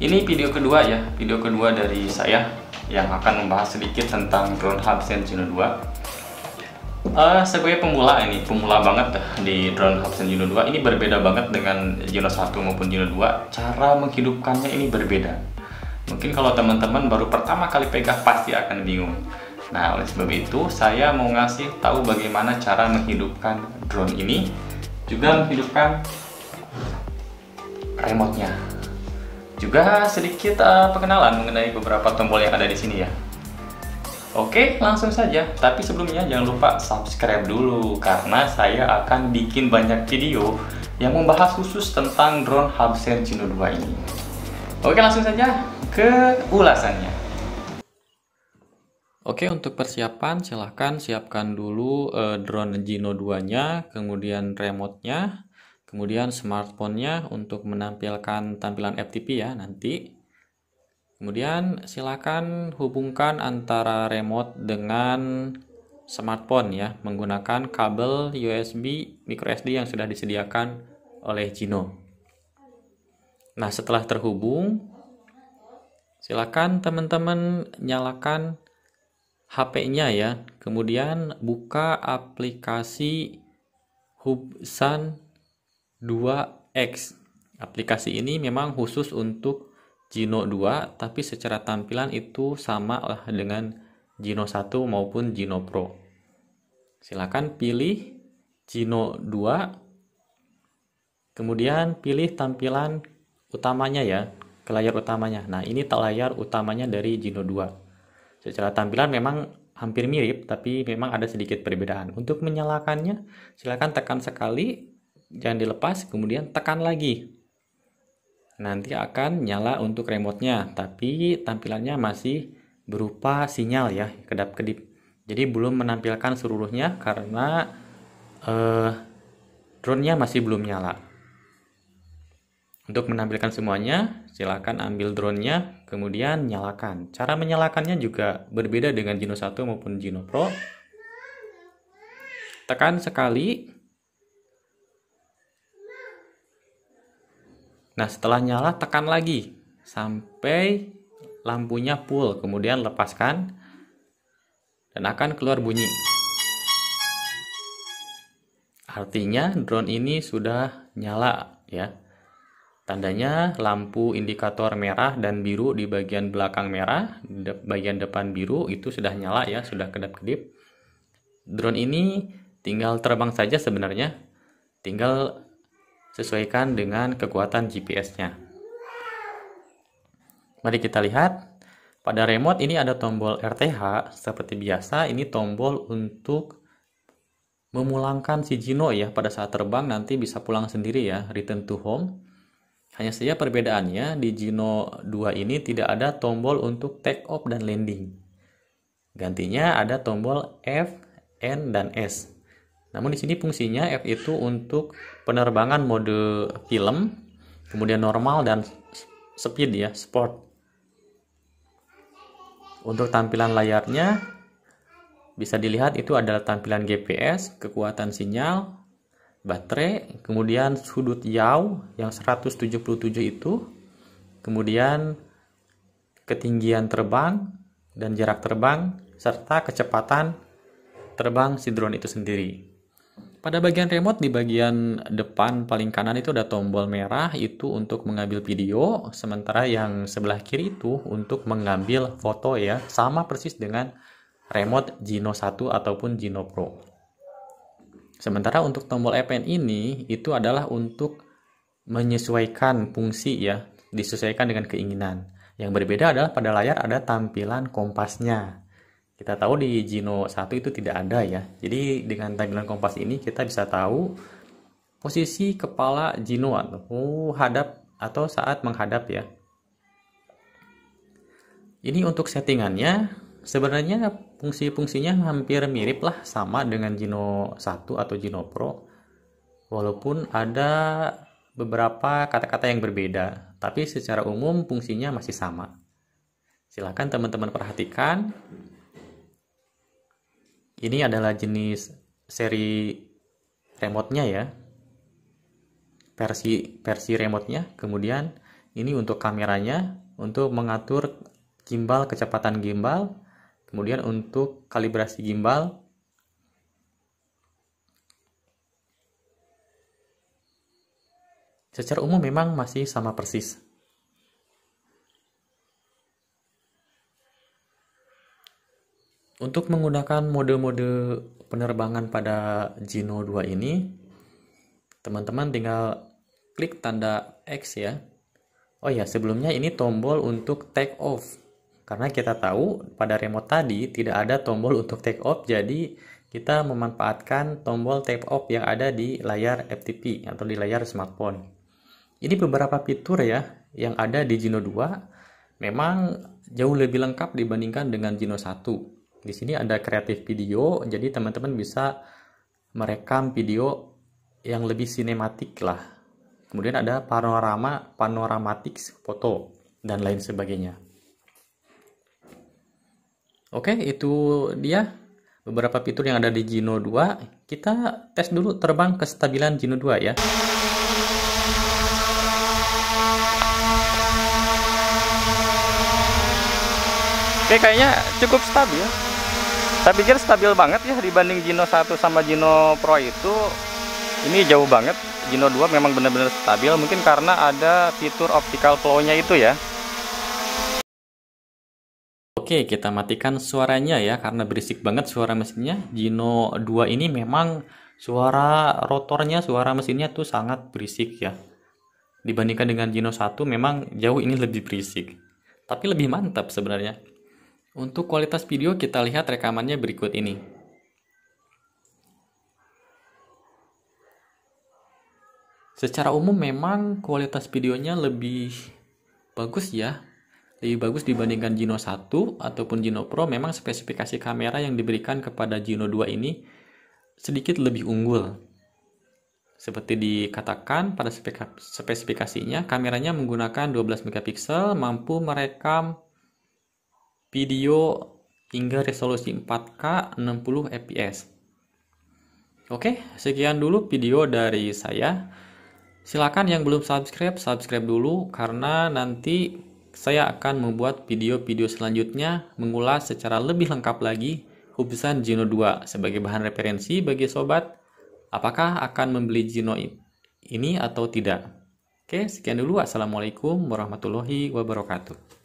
Ini video kedua ya, video kedua dari saya yang akan membahas sedikit tentang drone hub Senjuno 2. Uh, eh, sebagai pemula ini, pemula banget di drone hub Senjuno 2 ini berbeda banget dengan Juno 1 maupun Juno 2. Cara menghidupkannya ini berbeda. Mungkin kalau teman-teman baru pertama kali pegang pasti akan bingung. Nah, oleh sebab itu saya mau ngasih tahu bagaimana cara menghidupkan drone ini juga menghidupkan remote-nya. Juga sedikit uh, eh, pengenalan mengenai beberapa tombol yang ada di sini ya. Oke, langsung saja. Tapi sebelumnya jangan lupa subscribe dulu karena saya akan bikin banyak video yang membahas khusus tentang drone Hubsan Cino 2 ini. Oke, langsung saja ke ulasannya. Oke, untuk persiapan silahkan siapkan dulu uh, drone Gino 2-nya, kemudian remote-nya, Kemudian smartphone-nya untuk menampilkan tampilan FTP ya nanti. Kemudian silakan hubungkan antara remote dengan smartphone ya menggunakan kabel USB microSD yang sudah disediakan oleh Gino. Nah, setelah terhubung silakan teman-teman nyalakan HP-nya ya. Kemudian buka aplikasi Hubsan 2X. Aplikasi ini memang khusus untuk Gino 2, tapi secara tampilan itu sama dengan Gino 1 maupun Gino Pro. Silakan pilih Gino 2. Kemudian pilih tampilan utamanya ya, ke layar utamanya. Nah, ini tak layar utamanya dari Gino 2. Secara tampilan memang hampir mirip, tapi memang ada sedikit perbedaan. Untuk menyalakannya, silakan tekan sekali jangan dilepas kemudian tekan lagi nanti akan nyala untuk remote-nya tapi tampilannya masih berupa sinyal ya kedap-kedip jadi belum menampilkan seluruhnya karena eh, drone-nya masih belum nyala untuk menampilkan semuanya silakan ambil drone-nya kemudian nyalakan cara menyalakannya juga berbeda dengan Gino 1 maupun Gino Pro tekan sekali Nah, setelah nyala tekan lagi sampai lampunya full, kemudian lepaskan dan akan keluar bunyi. Artinya drone ini sudah nyala ya. Tandanya lampu indikator merah dan biru di bagian belakang merah, de bagian depan biru itu sudah nyala ya, sudah kedap-kedip. Drone ini tinggal terbang saja sebenarnya. Tinggal sesuaikan dengan kekuatan GPS-nya. Mari kita lihat. Pada remote ini ada tombol RTH, seperti biasa ini tombol untuk memulangkan si Gino ya pada saat terbang nanti bisa pulang sendiri ya, return to home. Hanya saja perbedaannya di Gino 2 ini tidak ada tombol untuk take off dan landing. Gantinya ada tombol F, N, dan S. Namun di sini fungsinya F itu untuk penerbangan mode film, kemudian normal dan speed ya, sport. Untuk tampilan layarnya bisa dilihat itu adalah tampilan GPS, kekuatan sinyal, baterai, kemudian sudut yaw yang 177 itu, kemudian ketinggian terbang dan jarak terbang serta kecepatan terbang si drone itu sendiri. Pada bagian remote di bagian depan paling kanan itu ada tombol merah itu untuk mengambil video, sementara yang sebelah kiri itu untuk mengambil foto ya, sama persis dengan remote Gino 1 ataupun Gino Pro. Sementara untuk tombol FN ini itu adalah untuk menyesuaikan fungsi ya, disesuaikan dengan keinginan. Yang berbeda adalah pada layar ada tampilan kompasnya. Kita tahu di Gino 1 itu tidak ada ya. Jadi dengan tampilan kompas ini kita bisa tahu posisi kepala Gino atau hadap atau saat menghadap ya. Ini untuk settingannya sebenarnya fungsi-fungsinya hampir mirip lah sama dengan Gino 1 atau Gino Pro walaupun ada beberapa kata-kata yang berbeda tapi secara umum fungsinya masih sama silahkan teman-teman perhatikan ini adalah jenis seri remote-nya ya. Versi versi remote-nya. Kemudian ini untuk kameranya untuk mengatur gimbal kecepatan gimbal, kemudian untuk kalibrasi gimbal Secara umum memang masih sama persis, Untuk menggunakan mode-mode penerbangan pada Gino 2 ini, teman-teman tinggal klik tanda X ya. Oh ya, sebelumnya ini tombol untuk take off. Karena kita tahu pada remote tadi tidak ada tombol untuk take off, jadi kita memanfaatkan tombol take off yang ada di layar FTP atau di layar smartphone. Ini beberapa fitur ya yang ada di Gino 2 memang jauh lebih lengkap dibandingkan dengan Gino 1. Di sini ada kreatif video, jadi teman-teman bisa merekam video yang lebih sinematik lah. Kemudian ada panorama, panoramatik foto, dan lain sebagainya. Oke, itu dia beberapa fitur yang ada di Gino 2. Kita tes dulu terbang kestabilan Gino 2 ya. Oke, kayaknya cukup stabil saya pikir stabil banget ya dibanding Gino 1 sama Gino Pro itu ini jauh banget Gino 2 memang benar-benar stabil mungkin karena ada fitur optical flow-nya itu ya Oke kita matikan suaranya ya karena berisik banget suara mesinnya Gino 2 ini memang suara rotornya suara mesinnya tuh sangat berisik ya dibandingkan dengan Gino 1 memang jauh ini lebih berisik tapi lebih mantap sebenarnya untuk kualitas video kita lihat rekamannya berikut ini. Secara umum memang kualitas videonya lebih bagus ya. Lebih bagus dibandingkan Gino 1 ataupun Gino Pro memang spesifikasi kamera yang diberikan kepada Gino 2 ini sedikit lebih unggul. Seperti dikatakan pada spesifikasinya, kameranya menggunakan 12 megapiksel, mampu merekam video hingga resolusi 4K 60 fps. Oke, sekian dulu video dari saya. Silakan yang belum subscribe, subscribe dulu karena nanti saya akan membuat video-video selanjutnya mengulas secara lebih lengkap lagi Hubsan Gino 2 sebagai bahan referensi bagi sobat apakah akan membeli Gino ini atau tidak. Oke, sekian dulu. Assalamualaikum warahmatullahi wabarakatuh.